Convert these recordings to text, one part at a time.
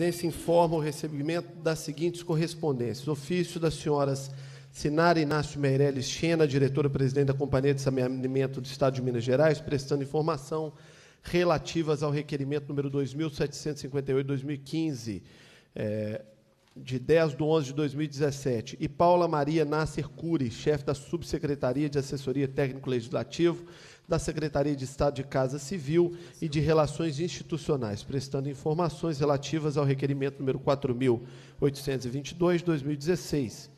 Presidência informa o recebimento das seguintes correspondências. Ofício das senhoras Sinara Inácio Meirelles Chena, diretora-presidente da Companhia de Saneamento do Estado de Minas Gerais, prestando informação relativas ao requerimento número 2758-2015, é, de 10 de 11 de 2017. E Paula Maria Nasser Cury, chefe da Subsecretaria de Assessoria Técnico-Legislativo da Secretaria de Estado de Casa Civil e de Relações Institucionais, prestando informações relativas ao requerimento número 4.822-2016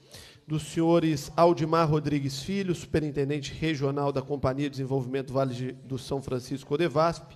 dos senhores Aldimar Rodrigues Filho, superintendente regional da Companhia de Desenvolvimento Vale do São Francisco Odevasp,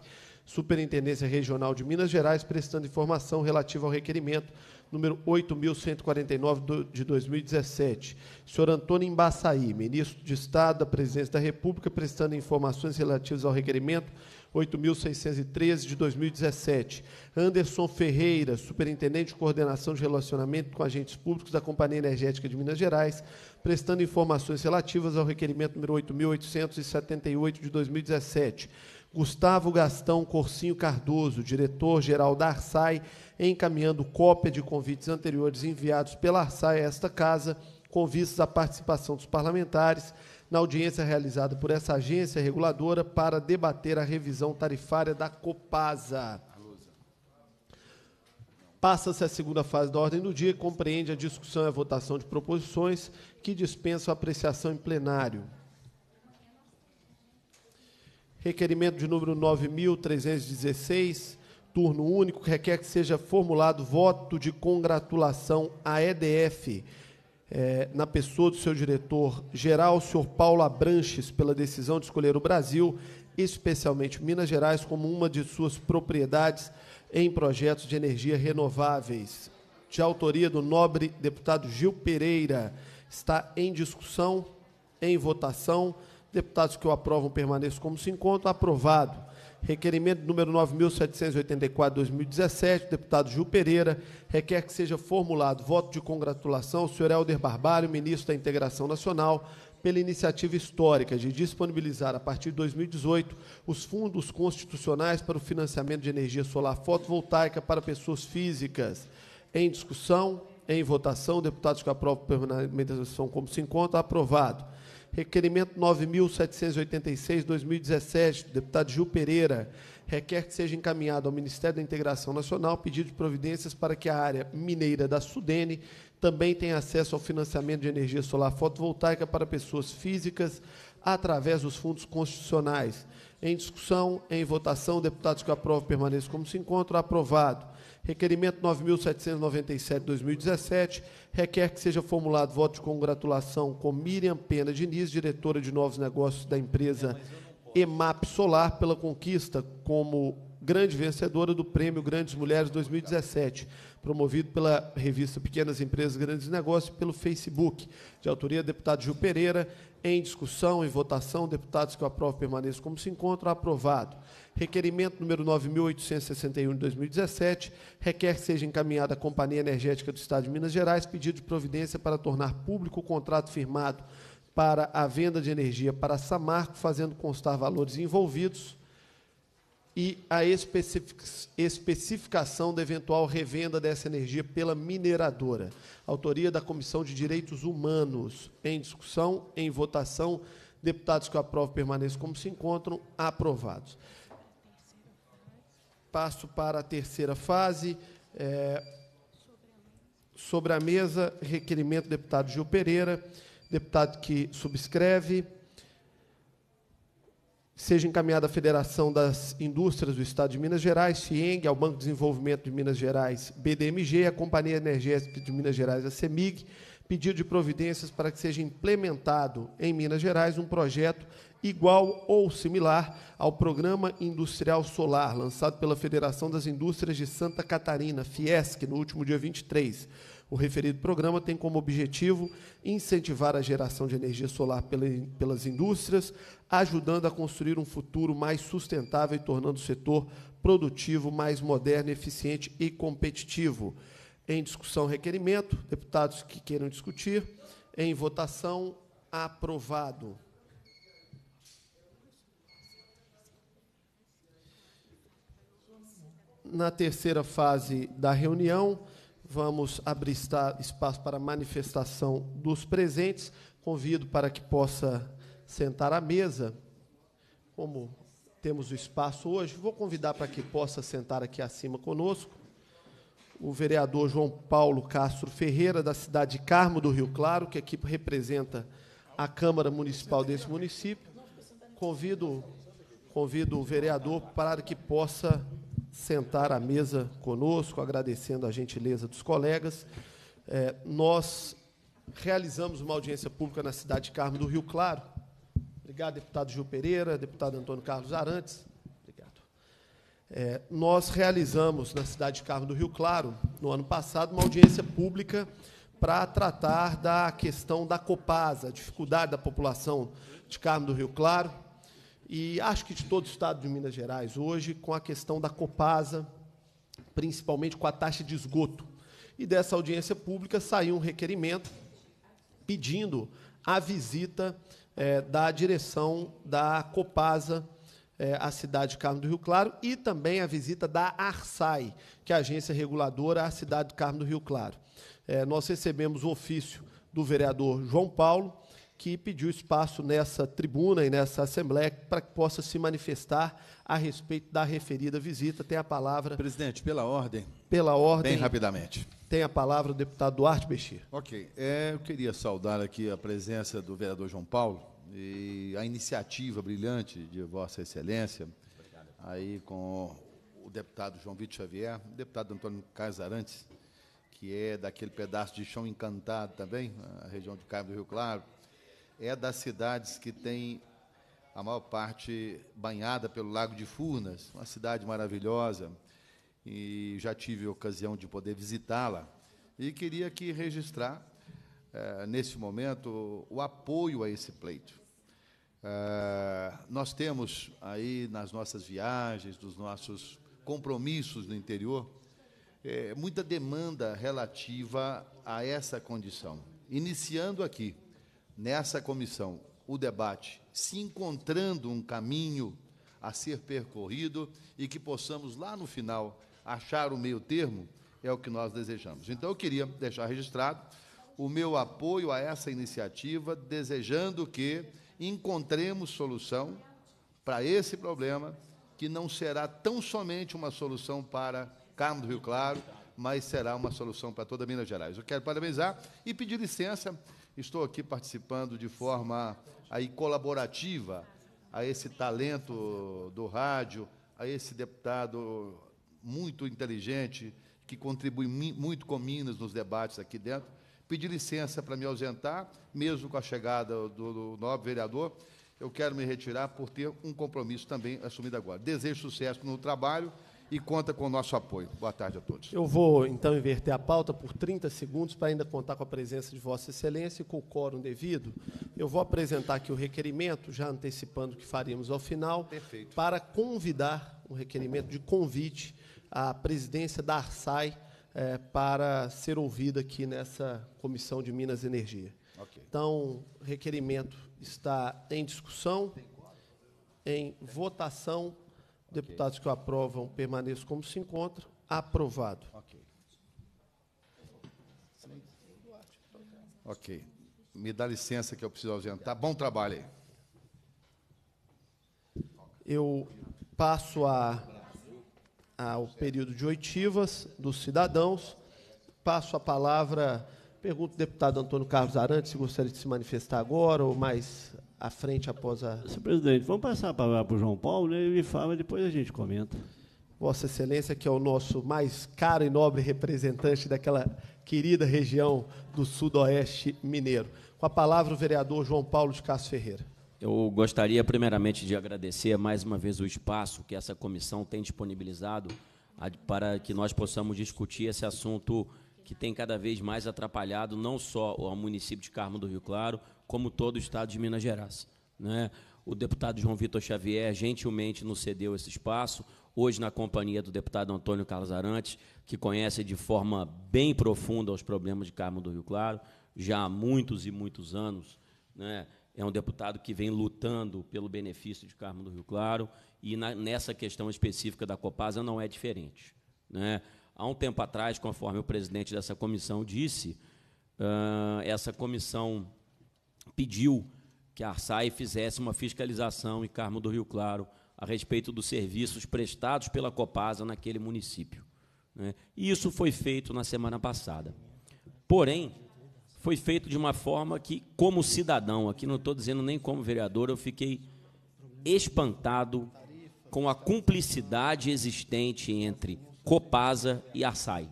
Superintendência Regional de Minas Gerais, prestando informação relativa ao requerimento número 8.149 de 2017. Senhor Antônio Embaçaí, ministro de Estado da Presidência da República, prestando informações relativas ao requerimento 8.613 de 2017. Anderson Ferreira, superintendente de coordenação de relacionamento com agentes públicos da Companhia Energética de Minas Gerais, prestando informações relativas ao requerimento número 8.878 de 2017. Gustavo Gastão Corsinho Cardoso, diretor-geral da Arsai, encaminhando cópia de convites anteriores enviados pela Arsai a esta casa, com vistas à participação dos parlamentares na audiência realizada por essa agência reguladora para debater a revisão tarifária da Copasa. Passa-se a segunda fase da ordem do dia, compreende a discussão e a votação de proposições que dispensam a apreciação em plenário requerimento de número 9.316, turno único, requer que seja formulado voto de congratulação à EDF, eh, na pessoa do seu diretor-geral, senhor Paulo Abranches, pela decisão de escolher o Brasil, especialmente Minas Gerais, como uma de suas propriedades em projetos de energia renováveis. De autoria do nobre deputado Gil Pereira, está em discussão, em votação. Deputados que o aprovam permaneçam como se encontram. Aprovado. Requerimento número 9.784, 2017, deputado Gil Pereira, requer que seja formulado voto de congratulação ao senhor Helder Barbalho, ministro da Integração Nacional, pela iniciativa histórica de disponibilizar, a partir de 2018, os fundos constitucionais para o financiamento de energia solar fotovoltaica para pessoas físicas. Em discussão, em votação, deputados que aprovam permanecem como se encontra, aprovado. Requerimento 9.786, 2017, do deputado Gil Pereira, requer que seja encaminhado ao Ministério da Integração Nacional pedido de providências para que a área mineira da Sudene também tenha acesso ao financiamento de energia solar fotovoltaica para pessoas físicas através dos fundos constitucionais. Em discussão, em votação, deputados que aprovam permaneçam como se encontram. Aprovado. Requerimento 9.797-2017 requer que seja formulado voto de congratulação com Miriam Pena Diniz, diretora de novos negócios da empresa EMAP Solar, pela conquista como grande vencedora do Prêmio Grandes Mulheres 2017 promovido pela revista Pequenas Empresas Grandes Negócios e pelo Facebook, de autoria do deputado Gil Pereira, em discussão e votação, deputados que eu aprovo permaneçam como se encontram, aprovado. Requerimento número 9.861 de 2017, requer que seja encaminhada à Companhia Energética do Estado de Minas Gerais pedido de providência para tornar público o contrato firmado para a venda de energia para Samarco, fazendo constar valores envolvidos, e a especificação da eventual revenda dessa energia pela mineradora. Autoria da Comissão de Direitos Humanos. Em discussão, em votação, deputados que aprovam permaneçam como se encontram, aprovados. Passo para a terceira fase. É, sobre a mesa, requerimento do deputado Gil Pereira, deputado que subscreve seja encaminhada à Federação das Indústrias do Estado de Minas Gerais, FIENG, ao Banco de Desenvolvimento de Minas Gerais, BDMG, à Companhia Energética de Minas Gerais, a CEMIG, pedido de providências para que seja implementado em Minas Gerais um projeto igual ou similar ao Programa Industrial Solar, lançado pela Federação das Indústrias de Santa Catarina, Fiesc, no último dia 23 o referido programa tem como objetivo incentivar a geração de energia solar pelas indústrias, ajudando a construir um futuro mais sustentável e tornando o setor produtivo mais moderno, eficiente e competitivo. Em discussão, requerimento. Deputados que queiram discutir. Em votação, aprovado. Na terceira fase da reunião, vamos abrir espaço para manifestação dos presentes. Convido para que possa sentar à mesa. Como temos o espaço hoje, vou convidar para que possa sentar aqui acima conosco o vereador João Paulo Castro Ferreira, da cidade de Carmo do Rio Claro, que aqui representa a Câmara Municipal desse município. Convido, convido o vereador para que possa sentar à mesa conosco, agradecendo a gentileza dos colegas. É, nós realizamos uma audiência pública na cidade de Carmo do Rio Claro. Obrigado, deputado Gil Pereira, deputado Antônio Carlos Arantes. Obrigado. É, nós realizamos na cidade de Carmo do Rio Claro, no ano passado, uma audiência pública para tratar da questão da Copasa, a dificuldade da população de Carmo do Rio Claro e acho que de todo o estado de Minas Gerais hoje, com a questão da Copasa, principalmente com a taxa de esgoto. E dessa audiência pública saiu um requerimento pedindo a visita é, da direção da Copasa é, à cidade de Carmo do Rio Claro e também a visita da ARSAI, que é a agência reguladora à cidade de Carmo do Rio Claro. É, nós recebemos o ofício do vereador João Paulo, que pediu espaço nessa tribuna e nessa assembleia para que possa se manifestar a respeito da referida visita. Tem a palavra. Presidente, pela ordem. Pela ordem. Bem rapidamente. Tem a palavra o deputado Duarte Bexir. Ok. É, eu queria saudar aqui a presença do vereador João Paulo e a iniciativa brilhante de Vossa Excelência, Obrigado. aí com o deputado João Vitor Xavier, o deputado Antônio Casarantes, que é daquele pedaço de chão encantado também, a região de Cabo do Rio Claro, é das cidades que tem a maior parte banhada pelo Lago de Furnas, uma cidade maravilhosa, e já tive a ocasião de poder visitá-la. E queria aqui registrar, eh, nesse momento, o apoio a esse pleito. Eh, nós temos aí nas nossas viagens, dos nossos compromissos no interior, eh, muita demanda relativa a essa condição. Iniciando aqui, nessa comissão o debate, se encontrando um caminho a ser percorrido e que possamos lá no final achar o meio termo, é o que nós desejamos. Então eu queria deixar registrado o meu apoio a essa iniciativa, desejando que encontremos solução para esse problema, que não será tão somente uma solução para Carmo do Rio Claro, mas será uma solução para toda Minas Gerais. Eu quero parabenizar e pedir licença Estou aqui participando de forma aí colaborativa a esse talento do rádio, a esse deputado muito inteligente que contribui muito com Minas nos debates aqui dentro. Pedi licença para me ausentar, mesmo com a chegada do, do nobre vereador. Eu quero me retirar por ter um compromisso também assumido agora. Desejo sucesso no trabalho e conta com o nosso apoio. Boa tarde a todos. Eu vou, então, inverter a pauta por 30 segundos para ainda contar com a presença de Vossa Excelência e com o quórum devido. Eu vou apresentar aqui o requerimento, já antecipando o que faríamos ao final, Perfeito. para convidar um requerimento de convite à presidência da ARSAI é, para ser ouvida aqui nessa Comissão de Minas e Energia. Okay. Então, requerimento está em discussão, em votação Okay. Deputados que o aprovam permaneçam como se encontram. Aprovado. Ok. Ok. Me dá licença que eu preciso ausentar. Tá, bom trabalho aí. Eu passo a, ao período de oitivas dos cidadãos. Passo a palavra. Pergunto ao deputado Antônio Carlos Arantes se gostaria de se manifestar agora ou mais à frente após a. Senhor presidente, vamos passar a palavra para o João Paulo, né? ele fala e depois a gente comenta. Vossa Excelência, que é o nosso mais caro e nobre representante daquela querida região do Sudoeste Mineiro. Com a palavra, o vereador João Paulo de Castro Ferreira. Eu gostaria, primeiramente, de agradecer mais uma vez o espaço que essa comissão tem disponibilizado para que nós possamos discutir esse assunto que tem cada vez mais atrapalhado não só o município de Carmo do Rio Claro, como todo o Estado de Minas Gerais. Né? O deputado João Vitor Xavier gentilmente nos cedeu esse espaço, hoje na companhia do deputado Antônio Carlos Arantes, que conhece de forma bem profunda os problemas de Carmo do Rio Claro, já há muitos e muitos anos. Né? É um deputado que vem lutando pelo benefício de Carmo do Rio Claro e na, nessa questão específica da Copasa não é diferente. Né? Há um tempo atrás, conforme o presidente dessa comissão disse, uh, essa comissão pediu que a Arsai fizesse uma fiscalização em Carmo do Rio Claro a respeito dos serviços prestados pela Copasa naquele município. Né? E isso foi feito na semana passada. Porém, foi feito de uma forma que, como cidadão, aqui não estou dizendo nem como vereador, eu fiquei espantado com a cumplicidade existente entre Copasa e Arsai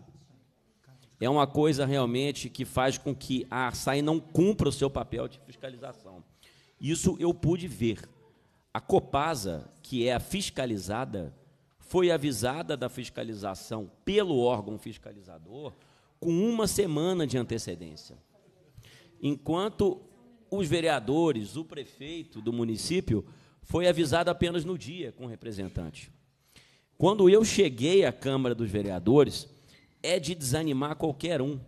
é uma coisa realmente que faz com que a SAI não cumpra o seu papel de fiscalização. Isso eu pude ver. A Copasa, que é a fiscalizada, foi avisada da fiscalização pelo órgão fiscalizador com uma semana de antecedência. Enquanto os vereadores, o prefeito do município, foi avisado apenas no dia com o representante. Quando eu cheguei à Câmara dos Vereadores, é de desanimar qualquer um.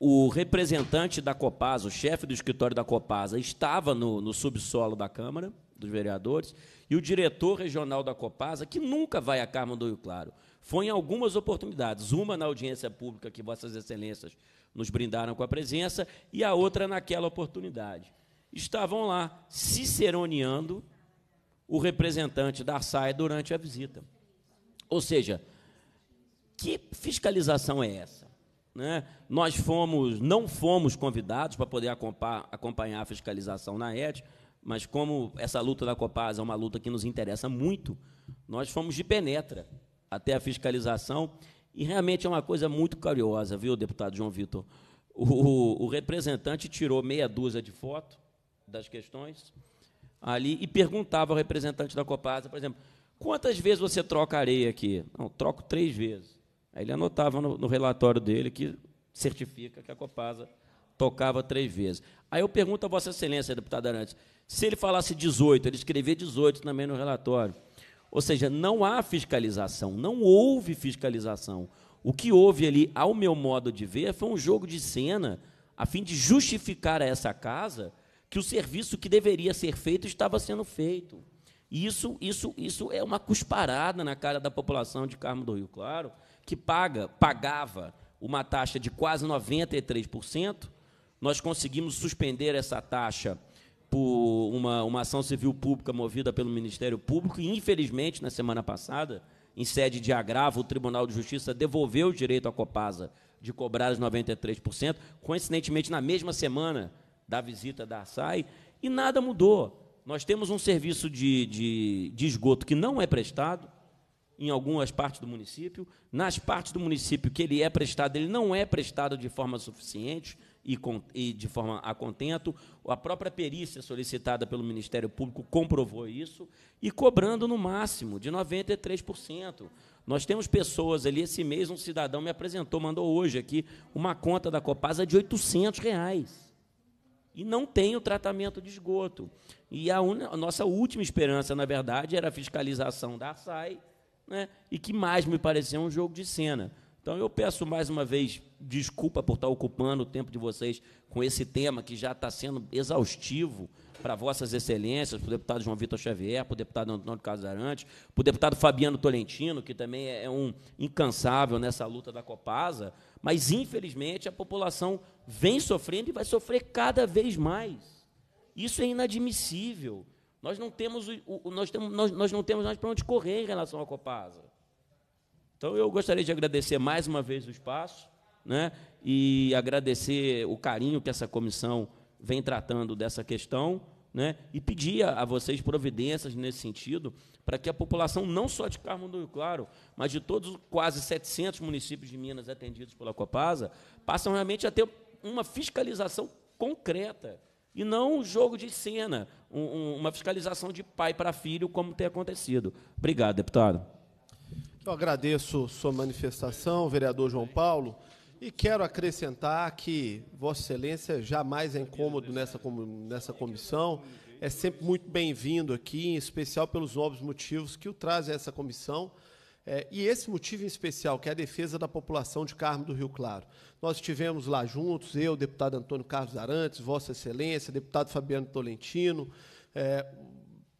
O representante da Copasa, o chefe do escritório da Copasa, estava no, no subsolo da Câmara dos Vereadores e o diretor regional da Copasa, que nunca vai a Carmo do Rio Claro, foi em algumas oportunidades, uma na audiência pública que Vossas Excelências nos brindaram com a presença e a outra naquela oportunidade. Estavam lá ciceroneando o representante da SAE durante a visita. Ou seja, que fiscalização é essa? Né? Nós fomos, não fomos convidados para poder acompanhar a fiscalização na ET, mas como essa luta da Copasa é uma luta que nos interessa muito, nós fomos de penetra até a fiscalização e realmente é uma coisa muito curiosa, viu, deputado João Vitor? O, o representante tirou meia dúzia de fotos das questões ali e perguntava ao representante da Copasa, por exemplo, quantas vezes você troca areia aqui? Não, troco três vezes. Aí ele anotava no, no relatório dele que certifica que a Copasa tocava três vezes. Aí eu pergunto a Vossa Excelência, deputado Arantes, se ele falasse 18, ele escrevia 18 também no relatório. Ou seja, não há fiscalização, não houve fiscalização. O que houve ali, ao meu modo de ver, foi um jogo de cena a fim de justificar a essa casa que o serviço que deveria ser feito estava sendo feito. Isso, isso, isso é uma cusparada na cara da população de Carmo do Rio Claro, que paga, pagava uma taxa de quase 93%, nós conseguimos suspender essa taxa por uma, uma ação civil pública movida pelo Ministério Público e, infelizmente, na semana passada, em sede de agravo, o Tribunal de Justiça devolveu o direito à Copasa de cobrar os 93%, coincidentemente na mesma semana da visita da SAI, e nada mudou. Nós temos um serviço de, de, de esgoto que não é prestado, em algumas partes do município. Nas partes do município que ele é prestado, ele não é prestado de forma suficiente e, de forma a contento. A própria perícia solicitada pelo Ministério Público comprovou isso e cobrando no máximo de 93%. Nós temos pessoas ali, esse mês um cidadão me apresentou, mandou hoje aqui, uma conta da Copasa de 800 reais. E não tem o tratamento de esgoto. E a, a nossa última esperança, na verdade, era a fiscalização da SAI, né? e que mais me pareceu um jogo de cena. Então eu peço mais uma vez desculpa por estar ocupando o tempo de vocês com esse tema que já está sendo exaustivo para vossas excelências, para o deputado João Vitor Xavier, para o deputado Antônio Casarante, para o deputado Fabiano Tolentino, que também é, é um incansável nessa luta da Copasa, mas, infelizmente, a população vem sofrendo e vai sofrer cada vez mais. Isso é inadmissível. Nós não temos, nós temos, nós, não temos mais para onde correr em relação à Copasa. Então, eu gostaria de agradecer mais uma vez o espaço né, e agradecer o carinho que essa comissão vem tratando dessa questão né, e pedir a, a vocês providências nesse sentido para que a população, não só de Carmo do Rio Claro, mas de todos os quase 700 municípios de Minas atendidos pela Copasa, passam realmente a ter uma fiscalização concreta e não um jogo de cena, um, uma fiscalização de pai para filho, como tem acontecido. Obrigado, deputado. Eu agradeço sua manifestação, vereador João Paulo, e quero acrescentar que Vossa Excelência jamais é incômodo nessa, nessa comissão, é sempre muito bem-vindo aqui, em especial pelos novos motivos que o traz a essa comissão. É, e esse motivo em especial, que é a defesa da população de Carmo do Rio Claro. Nós estivemos lá juntos, eu, deputado Antônio Carlos Arantes, Vossa Excelência, deputado Fabiano Tolentino, é,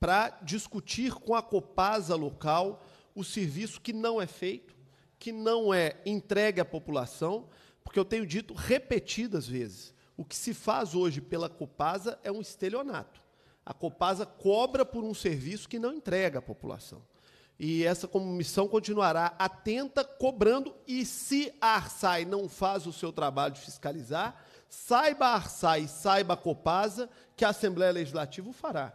para discutir com a Copasa local o serviço que não é feito, que não é entregue à população, porque eu tenho dito repetidas vezes, o que se faz hoje pela Copasa é um estelionato. A Copasa cobra por um serviço que não entrega à população. E essa comissão continuará atenta, cobrando, e se a Arsai não faz o seu trabalho de fiscalizar, saiba a Arsai, saiba a Copasa, que a Assembleia Legislativa o fará.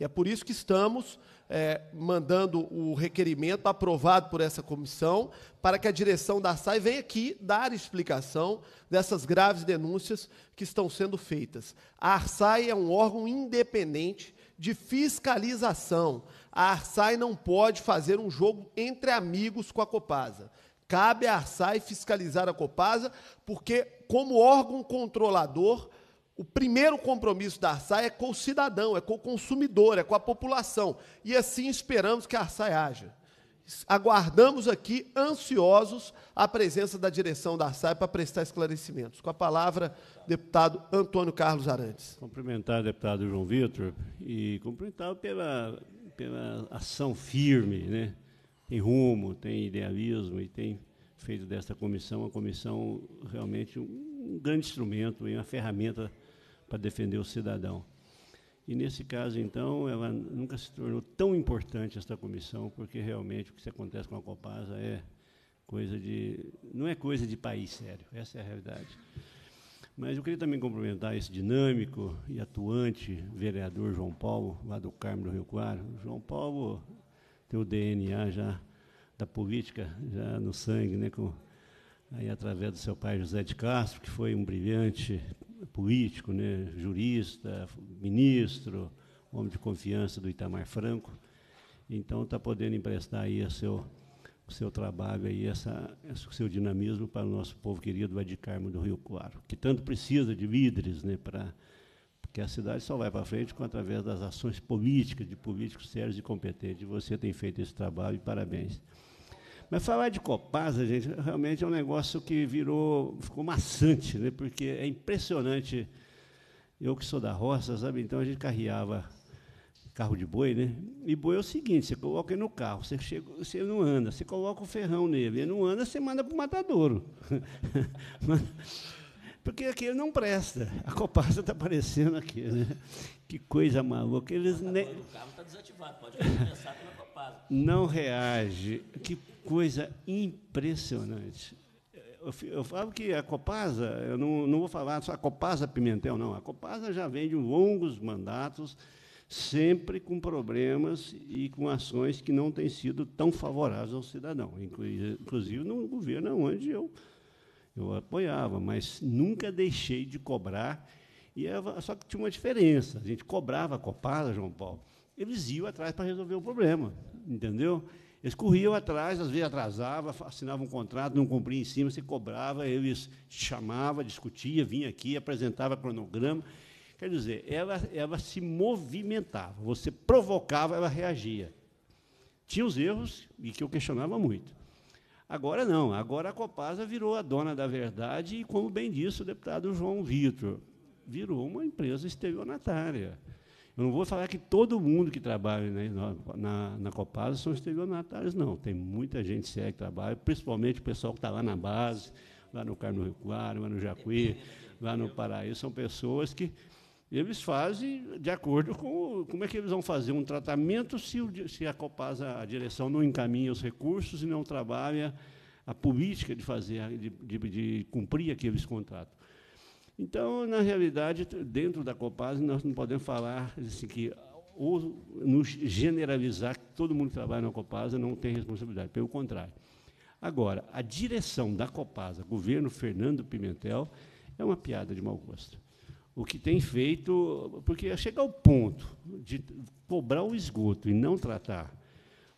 E é por isso que estamos é, mandando o requerimento aprovado por essa comissão para que a direção da Arsai venha aqui dar explicação dessas graves denúncias que estão sendo feitas. A ARSAI é um órgão independente de fiscalização a Arsai não pode fazer um jogo entre amigos com a Copasa. Cabe à Arsai fiscalizar a Copasa, porque, como órgão controlador, o primeiro compromisso da Arsai é com o cidadão, é com o consumidor, é com a população. E assim esperamos que a Arsai haja. Aguardamos aqui, ansiosos, a presença da direção da Arsai para prestar esclarecimentos. Com a palavra, deputado Antônio Carlos Arantes. Cumprimentar o deputado João Vitor e cumprimentar pela pela ação firme, né? tem rumo, tem idealismo e tem feito desta comissão uma comissão realmente um grande instrumento e uma ferramenta para defender o cidadão. E nesse caso, então, ela nunca se tornou tão importante esta comissão, porque realmente o que se acontece com a Copasa é coisa de não é coisa de país sério, essa é a realidade. Mas eu queria também cumprimentar esse dinâmico e atuante vereador João Paulo, lá do Carmo do Rio Claro. João Paulo tem o DNA já da política, já no sangue, né? Com, aí através do seu pai José de Castro, que foi um brilhante político, né? jurista, ministro, homem de confiança do Itamar Franco. Então está podendo emprestar aí a seu seu trabalho aí, essa, esse seu dinamismo para o nosso povo querido Ed Carmo do Rio Claro, que tanto precisa de líderes, né, para porque a cidade só vai para frente com através das ações políticas, de políticos sérios e competentes. Você tem feito esse trabalho e parabéns. Mas falar de Copasa, gente, realmente é um negócio que virou, ficou maçante, né, porque é impressionante. Eu que sou da roça, sabe, então a gente carreava carro de boi, né? E boi é o seguinte, você coloca ele no carro, você, chega, você não anda, você coloca o ferrão nele, ele não anda, você manda para o matadouro. Porque aquele não presta. A Copasa está aparecendo aqui, né? Que coisa maluca. Eles ne... O carro está desativado, pode começar pela Copasa. Não reage. Que coisa impressionante. Eu, eu falo que a Copasa, eu não, não vou falar só a Copasa Pimentel, não. A Copasa já vem de longos mandatos sempre com problemas e com ações que não têm sido tão favoráveis ao cidadão, inclusive no governo onde eu, eu apoiava, mas nunca deixei de cobrar, e é, só que tinha uma diferença, a gente cobrava a copada, João Paulo, eles iam atrás para resolver o problema, entendeu? Eles corriam atrás, às vezes atrasava, assinava um contrato, não cumpria em cima, você cobrava, eles chamava, discutia, vinha aqui, apresentava cronograma, Quer dizer, ela, ela se movimentava, você provocava, ela reagia. Tinha os erros e que eu questionava muito. Agora não, agora a Copasa virou a dona da verdade e, como bem disse o deputado João Vitor, virou uma empresa estelionatária. Eu não vou falar que todo mundo que trabalha na, na, na Copasa são estelionatários, não. Tem muita gente séria que trabalha, principalmente o pessoal que está lá na base, lá no Carmo Rio Claro, lá no Jacuí, lá no Paraíso, são pessoas que eles fazem de acordo com como é que eles vão fazer um tratamento se, o, se a Copasa, a direção, não encaminha os recursos e não trabalha a política de fazer, de, de, de cumprir aqueles contratos. Então, na realidade, dentro da Copasa, nós não podemos falar assim, que ou nos generalizar que todo mundo que trabalha na Copasa não tem responsabilidade, pelo contrário. Agora, a direção da Copasa, governo Fernando Pimentel, é uma piada de mau gosto o que tem feito, porque chega ao ponto de cobrar o esgoto e não tratar.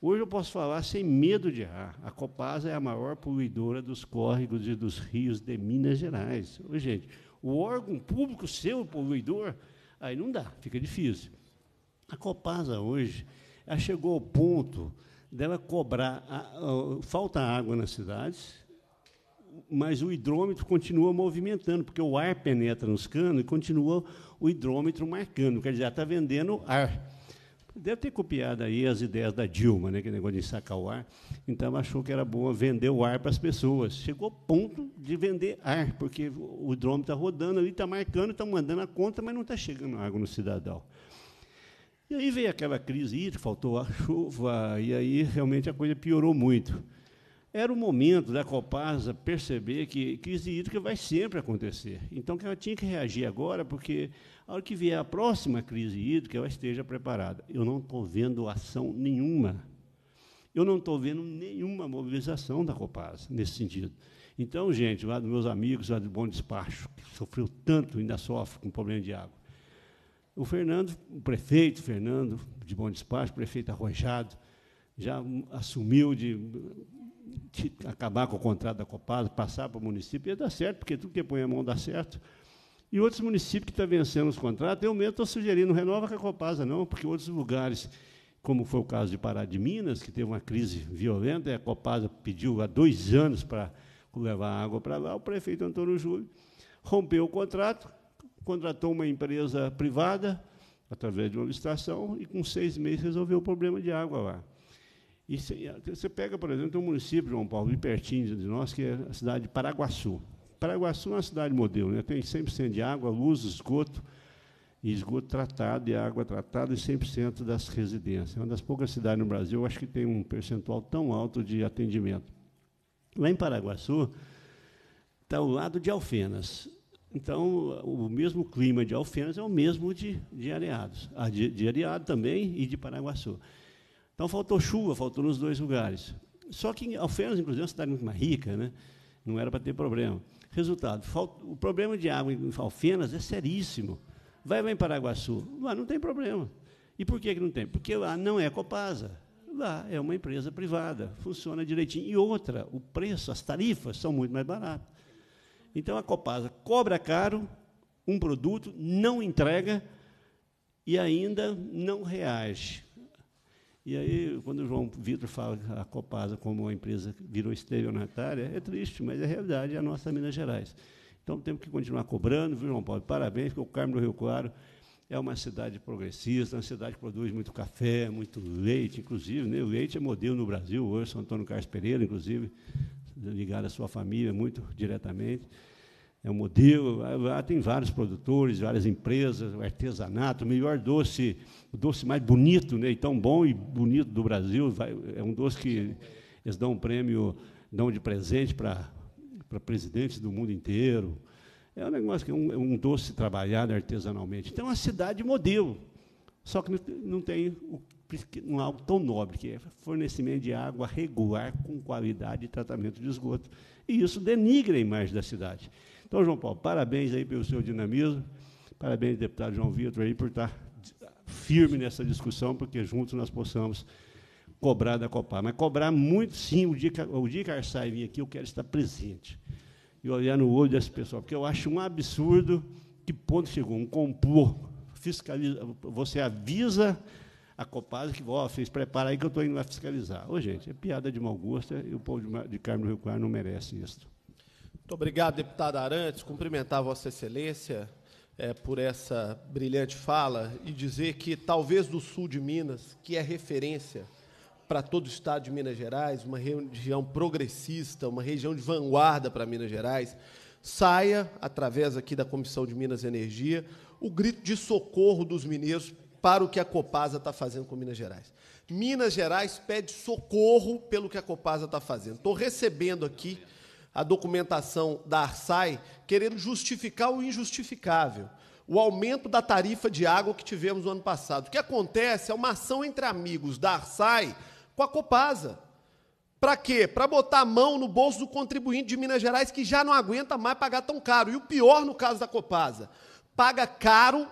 Hoje eu posso falar sem medo de errar. A Copasa é a maior poluidora dos córregos e dos rios de Minas Gerais. Ô, gente, o órgão público ser poluidor, aí não dá, fica difícil. A Copasa hoje chegou ao ponto dela cobrar, a, a, falta água nas cidades, mas o hidrômetro continua movimentando, porque o ar penetra nos canos e continua o hidrômetro marcando. Quer dizer, está vendendo ar. Deve ter copiado aí as ideias da Dilma, né, que negócio de sacar o ar. Então achou que era bom vender o ar para as pessoas. Chegou ao ponto de vender ar, porque o hidrômetro está rodando ali, está marcando, está mandando a conta, mas não está chegando água no cidadão. E aí veio aquela crise hídrica, faltou a chuva, e aí realmente a coisa piorou muito. Era o momento da Copasa perceber que crise hídrica vai sempre acontecer. Então, que ela tinha que reagir agora, porque a hora que vier a próxima crise hídrica, ela esteja preparada. Eu não estou vendo ação nenhuma. Eu não estou vendo nenhuma mobilização da Copasa nesse sentido. Então, gente, lá dos meus amigos, lá do Bom Despacho, que sofreu tanto, ainda sofre com problema de água. O Fernando, o prefeito Fernando de Bom Despacho, prefeito arrojado, já assumiu de acabar com o contrato da Copasa, passar para o município, ia dar certo, porque tudo que põe a mão dá certo. E outros municípios que estão vencendo os contratos, eu mesmo estou sugerindo, renova com a Copasa, não, porque outros lugares, como foi o caso de Pará de Minas, que teve uma crise violenta, e a Copasa pediu há dois anos para levar água para lá, o prefeito Antônio Júlio rompeu o contrato, contratou uma empresa privada, através de uma licitação, e com seis meses resolveu o problema de água lá. E você pega, por exemplo, um município, João Paulo, bem pertinho de nós, que é a cidade de Paraguaçu. Paraguaçu é uma cidade modelo, né? tem 100% de água, luz, esgoto, e esgoto tratado e água tratada e 100% das residências. É uma das poucas cidades no Brasil, acho que tem um percentual tão alto de atendimento. Lá em Paraguaçu, está o lado de Alfenas. Então, o mesmo clima de Alfenas é o mesmo de, de Areados, ah, de, de Areado também e de Paraguaçu. Então faltou chuva, faltou nos dois lugares. Só que Alfenas, inclusive, é uma cidade muito mais rica, né? não era para ter problema. Resultado, falta, o problema de água em Alfenas é seríssimo. Vai, lá em Paraguaçu, lá não tem problema. E por que, que não tem? Porque lá não é Copasa, lá é uma empresa privada, funciona direitinho. E outra, o preço, as tarifas são muito mais baratas. Então a Copasa cobra caro um produto, não entrega e ainda não reage. E aí, quando o João Vitor fala a Copasa, como uma empresa, virou estelionatária, é triste, mas é realidade, é a nossa Minas Gerais. Então, temos que continuar cobrando, viu, João Paulo? Parabéns, porque o Carmo do Rio Claro é uma cidade progressista, uma cidade que produz muito café, muito leite, inclusive. Né? O leite é modelo no Brasil, hoje, São Antônio Carlos Pereira, inclusive, ligado à sua família muito diretamente. É um modelo, lá ah, tem vários produtores, várias empresas, artesanato, o melhor doce o doce mais bonito, né, e tão bom e bonito do Brasil. Vai, é um doce que eles dão um prêmio, dão de presente para presidentes do mundo inteiro. É um negócio que é um, é um doce trabalhado artesanalmente. Então, é uma cidade modelo, só que não tem o, é algo tão nobre, que é fornecimento de água regular, com qualidade e tratamento de esgoto. E isso denigra a imagem da cidade. Então, João Paulo, parabéns aí pelo seu dinamismo, parabéns, deputado João Vitor, aí, por estar tá firme nessa discussão, porque juntos nós possamos cobrar da Copar. Mas cobrar muito, sim, o dia que, o dia que a Arsai vir aqui, eu quero estar presente. E olhar no olho desse pessoal, porque eu acho um absurdo que ponto chegou, um compor, fiscaliza, você avisa a Copasa que, ó, fez vocês aí que eu estou indo lá fiscalizar. Ô, gente, é piada de mau gosto é, e o povo de Carmo do Rio Claro não merece isso. Muito obrigado, deputado Arantes. Cumprimentar Vossa Excelência, é, por essa brilhante fala e dizer que talvez do sul de Minas, que é referência para todo o estado de Minas Gerais, uma região progressista, uma região de vanguarda para Minas Gerais, saia, através aqui da Comissão de Minas e Energia, o grito de socorro dos mineiros para o que a Copasa está fazendo com Minas Gerais. Minas Gerais pede socorro pelo que a Copasa está fazendo. Estou recebendo aqui a documentação da Arsai, querendo justificar o injustificável. O aumento da tarifa de água que tivemos no ano passado. O que acontece é uma ação entre amigos da Arsai com a Copasa. Para quê? Para botar a mão no bolso do contribuinte de Minas Gerais que já não aguenta mais pagar tão caro. E o pior no caso da Copasa, paga caro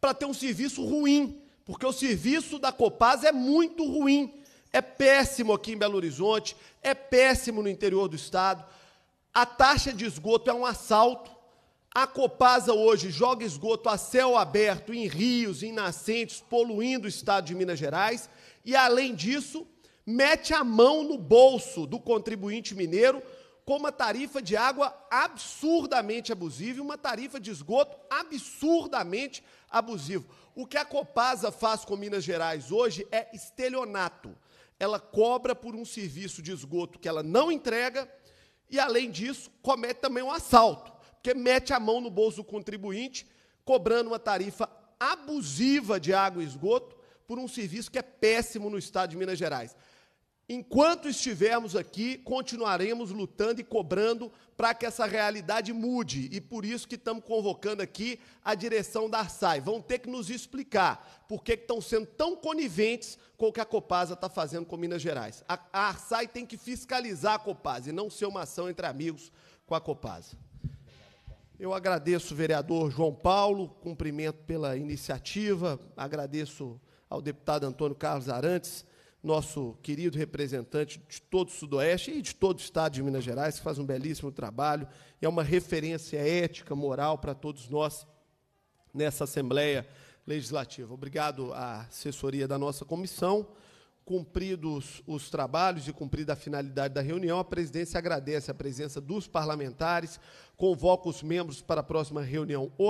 para ter um serviço ruim, porque o serviço da Copasa é muito ruim é péssimo aqui em Belo Horizonte, é péssimo no interior do estado. A taxa de esgoto é um assalto. A Copasa hoje joga esgoto a céu aberto em rios, em nascentes, poluindo o estado de Minas Gerais. E, além disso, mete a mão no bolso do contribuinte mineiro com uma tarifa de água absurdamente abusiva e uma tarifa de esgoto absurdamente abusiva. O que a Copasa faz com Minas Gerais hoje é estelionato ela cobra por um serviço de esgoto que ela não entrega e, além disso, comete também um assalto, porque mete a mão no bolso do contribuinte, cobrando uma tarifa abusiva de água e esgoto por um serviço que é péssimo no estado de Minas Gerais. Enquanto estivermos aqui, continuaremos lutando e cobrando para que essa realidade mude. E por isso que estamos convocando aqui a direção da Arsai. Vão ter que nos explicar por que estão sendo tão coniventes com o que a Copasa está fazendo com Minas Gerais. A, Arsai tem que fiscalizar a Copasa e não ser uma ação entre amigos com a Copasa. Eu agradeço o vereador João Paulo, cumprimento pela iniciativa, agradeço ao deputado Antônio Carlos Arantes nosso querido representante de todo o Sudoeste e de todo o Estado de Minas Gerais, que faz um belíssimo trabalho e é uma referência ética, moral para todos nós nessa Assembleia Legislativa. Obrigado à assessoria da nossa comissão. Cumpridos os trabalhos e cumprida a finalidade da reunião, a presidência agradece a presença dos parlamentares, convoca os membros para a próxima reunião